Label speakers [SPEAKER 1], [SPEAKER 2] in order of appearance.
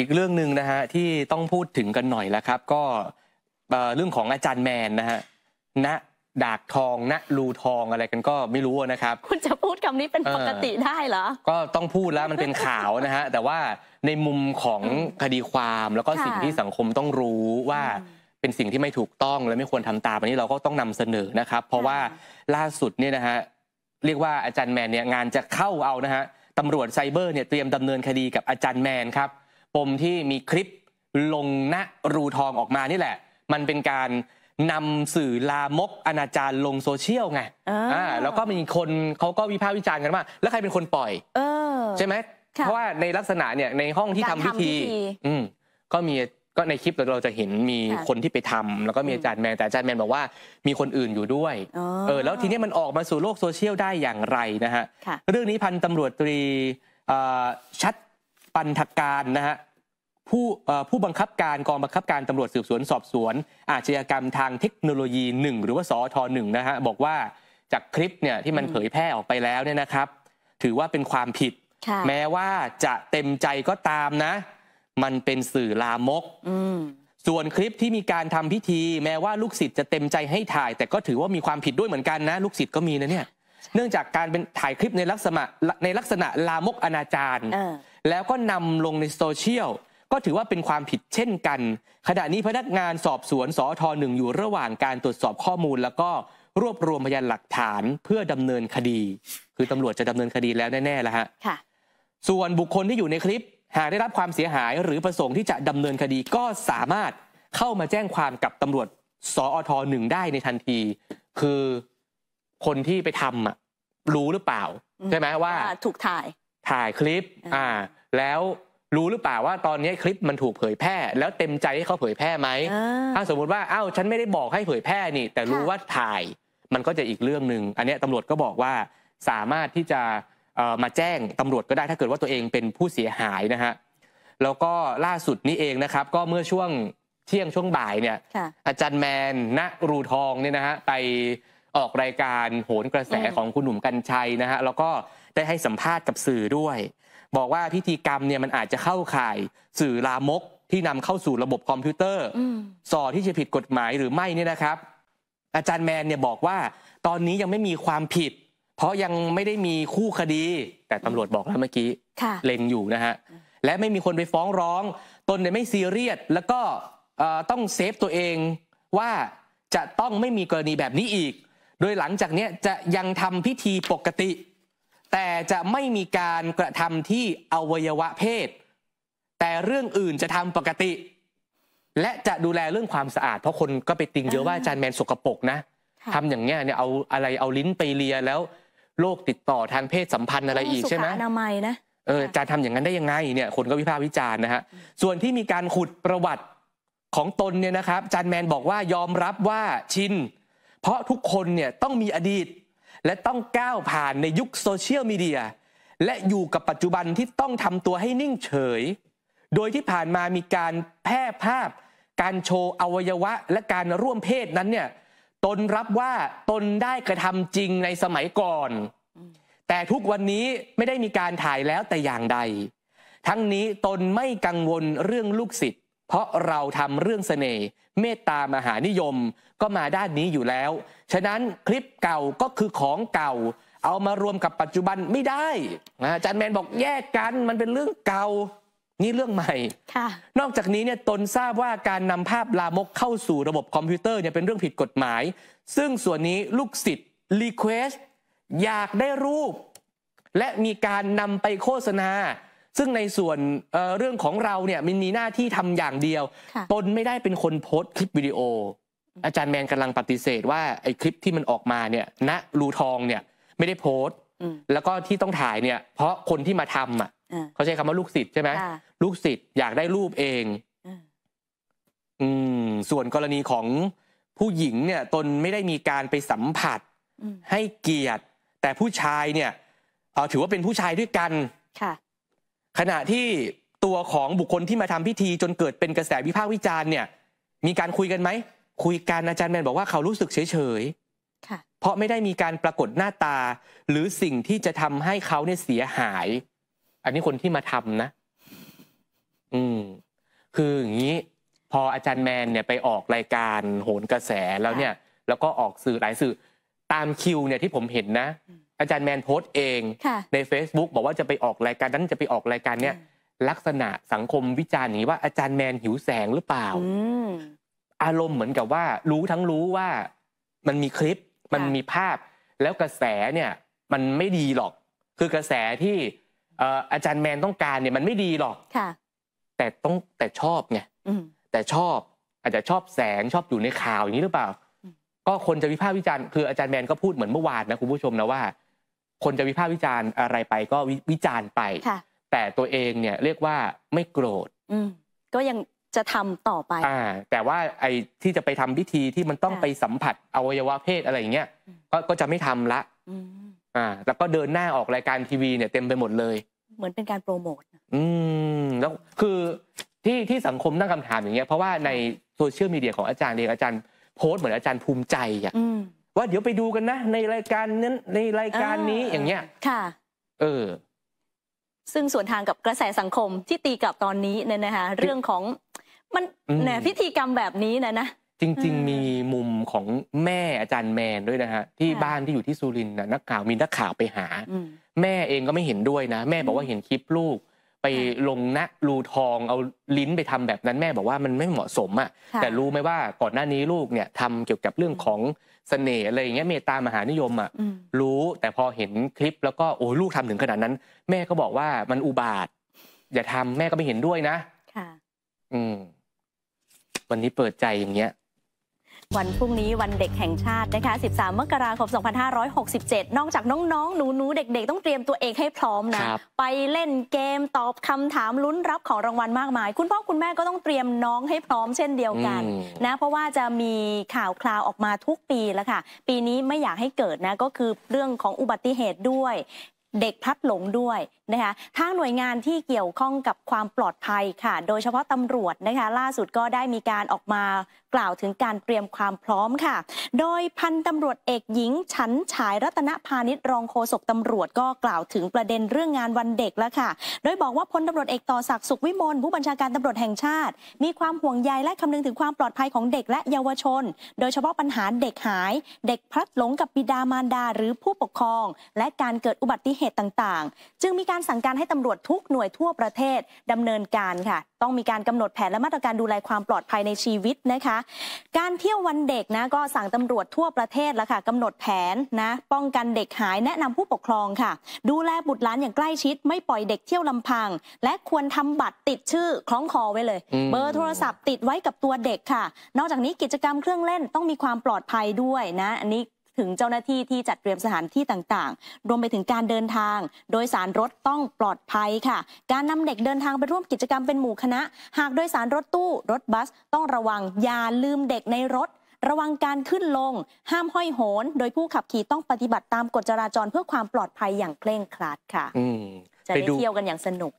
[SPEAKER 1] อีกเรื่องหนึ่งนะฮะที่ต้องพูดถึงกันหน่อยแล้วครับก็เรื่องของอาจารย์แมนนะฮะณดากทองณรูทองอะไรกันก็ไม่รู้นะครับคุณจะพูดค
[SPEAKER 2] ำนี้เป็นปกติได้เหรอ
[SPEAKER 1] ก็ต้องพูดแล้วมันเป็นข่าวนะฮะแต่ว่าในมุมของคดีความแล้วก็สิ่งที่สังคมต้องรู้ว่าเป็นสิ่งที่ไม่ถูกต้องและไม่ควรทำตามอันนี้เราก็ต้องนำเสนอนะครับเพราะว่าล่าสุดเนี่ยนะฮะเรียกว่าอาจารย์แมนเนี่ยงานจะเข้าเอานะฮะตำรวจไซเบอร์เนี่ยเตรียมดำเนินคดีกับอาจารย์แมนครับปมที่มีคลิปลงณรูทองออกมานี่แหละ มันเป็นการนำสื่อลามกอนาจารลงโซเชียลไงอ่าแล้วก็มีคนเขาก็วิพากษ์วิจารณ์กันว่าแล้วใครเป็นคนปล่อยใช่ไหมเพราะว่าในลักษณะเนี่ยในห้องที่ทำพิธีอืมก็มีก็ในคลิปเราจะเห็นมีคนที่ไปทำแล้วก็มีอาจารย์แมนแต่อาจารย์แมนบอกว่ามีคนอื่นอยู่ด้วยเออ แล้วทีนี้มันออกมาสู่โลกโซเชียลได้อย่างไรนะฮะเรื่องนี้พันตำรวจตรีชัดปันทการนะฮะผู้ผู้บังคับการกองบังคับการตำรวจสืบสวนสอบสวน อาชญากรรมทางเทคโนโลยี1หรือว่าสอทหนึ่งนะฮะบอกว่าจากคลิปเนี่ยที่มันเผยแพร่ออกไปแล้วเนี่ยนะครับ ถือว่าเป็นความผิด แม้ว่าจะเต็มใจก็ตามนะ มันเป็นสื่อลามกส่วนคลิปที่มีการทำพิธีแม้ว่าลูกศิษย์จะเต็มใจให้ถ่าย แต่ก็ถือว่ามีความผิดด้วยเหมือนกันนะ ลูกศิษย์ก็มีนะเนี่ยเนื่องจากการเป็นถ่ายคลิปในลักษณะในลักษณะลามกอนาจารแล้วก็นำลงในโซเชียลก็ถือว่าเป็นความผิดเช่นกัน ขณะนี้พนักงานสอบสวนสอทหนึ่งอยู่ระหว่างการตรวจสอบข้อมูล แล้วก็รวบรวมพยานหลักฐานเพื่อดำเนินคดี คือตำรวจจะดำเนินคดีแล้วแน่ๆแล้วฮะค่ะส่วนบุคคลที่อยู่ในคลิป หากได้รับความเสียหายหรือประสงค์ที่จะดำเนินคดี ก็สามารถเข้ามาแจ้งความกับตำรวจสอทหนึ่งได้ในทันที คือคนที่ไปทำอ่ะรู้หรือเปล่า
[SPEAKER 2] ใช่ไหมว่า ถูกถ่าย
[SPEAKER 1] ถ่ายคลิปอ่าแล้วรู้หรือเปล่าว่าตอนนี้คลิปมันถูกเผยแพร่ แล้วเต็มใจให้เขาเผยแพร่ไหม ถ้าสมมุติว่าอ้าวฉันไม่ได้บอกให้เผยแพร่นี่ แต่รู้ว่าถ่ายมันก็จะอีกเรื่องหนึ่งอันนี้ตำรวจก็บอกว่า สามารถที่จะมาแจ้งตำรวจก็ได้ถ้าเกิดว่าตัวเองเป็นผู้เสียหายนะฮะแล้วก็ล่าสุดนี้เองนะครับก็เมื่อช่วงเที่ยงช่วงบ่ายเนี่ยอาจารย์แมนณรูทองเนี่ยนะฮะไปออกรายการโหนกระแสของคุณหนุ่มกัญชัยนะฮะแล้วก็ได้ให้สัมภาษณ์กับสื่อด้วย บอกว่าพิธีกรรมเนี่ยมันอาจจะเข้าข่ายสื่อลามก ที่นำเข้าสู่ระบบคอมพิวเตอร์สอที่จะผิดกฎหมายหรือไม่เนี่ยนะครับ อาจารย์แมนเนี่ยบอกว่าตอนนี้ยังไม่มีความผิด เพราะยังไม่ได้มีคู่คดี แต่ตำรวจบอกแล้วเมื่อกี้เล็งอยู่นะฮะและไม่มีคนไปฟ้องร้อง ตนเนี่ยไม่ซีเรียสแล้วก็ต้องเซฟตัวเองว่าจะต้องไม่มีกรณีแบบนี้อีกโดยหลังจากนี้จะยังทำพิธีปกติ แต่จะไม่มีการกระทำที่อวัยวะเพศ แต่เรื่องอื่นจะทำปกติ และจะดูแลเรื่องความสะอาด เพราะคนก็ไปติงเยอะว่าอาจารย์แมนสกปรกนะทำอย่างเงี้ยเนี่ยเอาอะไรเอาลิ้นไปเลียแล้วโรคติดต่อทางเพศสัมพันธ์อะไรอีกใช่ไหมนามัยนะเออจะทำอย่างนั้นได้ยังไงเนี่ยคนก็วิพากษ์วิจารณ์นะฮะส่วนที่มีการขุดประวัติของตนเนี่ยนะครับจานแมนบอกว่ายอมรับว่าชินเพราะทุกคนเนี่ยต้องมีอดีตและต้องก้าวผ่านในยุคโซเชียลมีเดียและอยู่กับปัจจุบันที่ต้องทำตัวให้นิ่งเฉย โดยที่ผ่านมามีการแพร่ภาพ การโชว์อวัยวะและการร่วมเพศนั้นเนี่ยตนรับว่าตนได้กระทำจริงในสมัยก่อน แต่ทุกวันนี้ไม่ได้มีการถ่ายแล้วแต่อย่างใด ทั้งนี้ตนไม่กังวลเรื่องลูกศิษยเพราะเราทำเรื่องเสน่ห์เมตตามหานิยมก็มาด้านนี้อยู่แล้ว ฉะนั้นคลิปเก่าก็คือของเก่า เอามารวมกับปัจจุบันไม่ได้นะอาจารย์แมนบอกแยกกันมันเป็นเรื่องเก่านี่เรื่องใหม่นอกจากนี้เนี่ยตนทราบว่าการนำภาพลามกเข้าสู่ระบบคอมพิวเตอร์เนี่ยเป็นเรื่องผิดกฎหมาย ซึ่งส่วนนี้ลูกศิษย์รีเควสอยากได้รูป และมีการนำไปโฆษณาซึ่งในส่วนเเรื่องของเราเนี่ยมินมีหน้าที่ทำอย่างเดียว ตนไม่ได้เป็นคนโพสต์คลิปวิดีโอ อาจารย์แมนกำลังปฏิเสธว่าไอ้คลิปที่มันออกมาเนี่ยณรูทอง เนี่ย ไม่ได้โพสต์แล้วก็ที่ต้องถ่ายเนี่ย เพราะคนที่มาทำ อ่ะ เขาใช้คำว่าลูกศิษย์ใช่ไหมลูกศิษย์อยากได้รูปเองอืมส่วนกรณีของผู้หญิงเนี่ยตนไม่ได้มีการไปสัมผัสให้เกียรติ แต่ผู้ชายเนี่ยถือว่าเป็นผู้ชายด้วยกันขณะที่ตัวของบุคคลที่มาทำพิธีจนเกิดเป็นกระแสวิพากษ์วิจารณ์เนี่ย มีการคุยกันไหมคุยกันอาจารย์แมนบอกว่าเขารู้สึกเฉยเฉยเพราะไม่ได้มีการปรากฏหน้าตา หรือสิ่งที่จะทำให้เขาเนี่ยเสียหาย อันนี้คนที่มาทำนะ อืมคืออย่างนี้พออาจารย์แมนเนี่ยไปออกรายการโหนกระแสแล้วเนี่ย แล้วก็ออกสื่อหลายสื่อตามคิวเนี่ยที่ผมเห็นนะอาจารย์แมนโพสต์เอง ใน Facebook บอกว่าจะไปออกรายการนั้นจะไปออกรายการเนี้ยลักษณะสังคมวิจารณ์อย่างนี้ว่าอาจารย์แมนหิวแสงหรือเปล่าอารมณ์เหมือนกับว่า รู้ทั้งรู้ว่า มันมีคลิป มันมีภาพแล้วกระแสเนี่ย มันไม่ดีหรอก คือกระแสที่อาจารย์แมนต้องการเนี่ย มันไม่ดีหรอกแต่ต้องแต่ชอบไงแต่ชอบอาจจะชอบแสงชอบอยู่ในข่าวอย่างนี้หรือเปล่า ก็คนจะวิพากษ์วิจารณ์คืออาจารย์แมนก็พูดเหมือนเมื่อวานนะคุณผู้ชมนะว่าคนจะวิพากษ์วิจารณ์อะไรไปก็วิจารณ์ไป แต่ตัวเองเนี่ยเรียกว่าไม่โกรธ
[SPEAKER 2] ก็ยังจะทำต่อไปอ่า
[SPEAKER 1] แต่ว่าไอ้ที่จะไปทำพิธีที่มันต้องไปสัมผัสอวัยวะเพศอะไรอย่างเงี้ย ก็ก็จะไม่ทำละอ่าแล้วก็เดินหน้าออกรายการทีวีเนี่ยเต็มไปหมดเลย
[SPEAKER 2] เหมือนเป็นการโปรโมท
[SPEAKER 1] อืมแล้วคือที่ที่สังคมตั้งคำถามอย่างเงี้ยเพราะว่าในโซเชียลมีเดียของอาจารย์เองอาจารย์โพสต์เหมือนอาจารย์ภูมิใจอ่ะว่าเดี๋ยวไปดูกันนะในรายการนั้นในรายการนี้อย่างเงี้ย ค่ะ เออ
[SPEAKER 2] ซึ่งส่วนทางกับกระแสสังคมที่ตีกับตอนนี้เนี่ยนะคะเรื่องของมันเนี่ยพิธีกรรมแบบนี้นะนะ จริง ๆ ม
[SPEAKER 1] ีมุมของแม่อาจารย์แมนด้วยนะฮะที่บ้านที่อยู่ที่สุรินทร์นักข่าวมีนักข่าวไปหา แม่เองก็ไม่เห็นด้วยนะแม่บอกว่าเห็นคลิปลูก ไปลงนะรูทองเอาลิ้นไปทำแบบนั้น แม่บอกว่ามันไม่เหมาะสมอ่ะ แต่รู้ไหมว่าก่อนหน้านี้ลูกเนี่ยทำเกี่ยวกับเรื่องของเสน่ห์อะไรอย่างเงี้ยเมตตามหานิยมอ่ะ รู้แต่พอเห็นคลิป แล้วก็โอ้ลูกทำถึงขนาดนั้น แม่ก็บอกว่ามันอุบาท อย่าทำแม่ก็ไม่เห็นด้วยนะ ค่ะ อืมวันนี้เปิดใจอย่างเงี้ย
[SPEAKER 2] วันพรุ่งนี้วันเด็กแห่งชาตินะคะ 13 มกราคม 2567 นอกจากน้องๆ หนูๆ เด็ก ๆ ต้องเตรียมตัวเองให้พร้อมนะ ไปเล่นเกมตอบคำถามลุ้นรับของรางวัลมากมาย คุณพ่อคุณแม่ก็ต้องเตรียมน้องให้พร้อมเช่นเดียวกันนะ เพราะว่าจะมีข่าวคราวออกมาทุกปีแล้วค่ะ ปีนี้ไม่อยากให้เกิดนะก็คือเรื่องของอุบัติเหตุด้วย เด็กพลัดหลงด้วยนะคะทางหน่วยงานที่เกี่ยวข้องกับความปลอดภัยค่ะ โดยเฉพาะตำรวจนะคะ ล่าสุดก็ได้มีการออกมากล่าวถึงการเตรียมความพร้อมค่ะ โดยพันตำรวจเอกหญิง ฉันฉายรัตนพาณิชรองโฆษกตำรวจก็กล่าวถึงประเด็นเรื่องงานวันเด็กแล้วค่ะ โดยบอกว่าพลตำรวจเอกต่อศักดิ์สุขวิมลผู้บัญชาการตำรวจแห่งชาติ มีความห่วงใยและคำนึงถึงความปลอดภัยของเด็กและเยาวชน โดยเฉพาะปัญหาเด็กหาย เด็กพลัดหลงกับบิดามารดาหรือผู้ปกครองและการเกิดอุบัติเหตุต่างๆ จึงมีการสั่งการให้ตำรวจทุกหน่วยทั่วประเทศดำเนินการค่ะต้องมีการกำหนดแผนและมาตรการดูแลความปลอดภัยในชีวิตนะคะ การเที่ยววันเด็กนะก็สั่งตำรวจทั่วประเทศแล้วค่ะกำหนดแผนนะ ป้องกันเด็กหายแนะนำผู้ปกครองค่ะ ดูแลบุตรหลานอย่างใกล้ชิด ไม่ปล่อยเด็กเที่ยวลำพัง และควรทำบัตรติดชื่อ คล้องคอไว้เลย เบอร์โทรศัพท์ ติดไว้กับตัวเด็กค่ะ นอกจากนี้กิจกรรมเครื่องเล่นต้องมีความปลอดภัยด้วยนะอันนี้ถึงเจ้าหน้าที่ที่จัดเตรียมสถานที่ต่างๆ รวมไปถึงการเดินทาง โดยสารรถต้องปลอดภัยค่ะ การนำเด็กเดินทางไปร่วมกิจกรรมเป็นหมู่คณะ หากโดยสารรถตู้ รถบัส ต้องระวังอย่าลืมเด็กในรถ ระวังการขึ้นลง ห้ามห้อยโหน โดยผู้ขับขี่ต้องปฏิบัติตามกฎจราจรเพื่อความปลอดภัยอย่างเคร่งครัดค่ะจะได้เที่ยวกันอย่างสนุก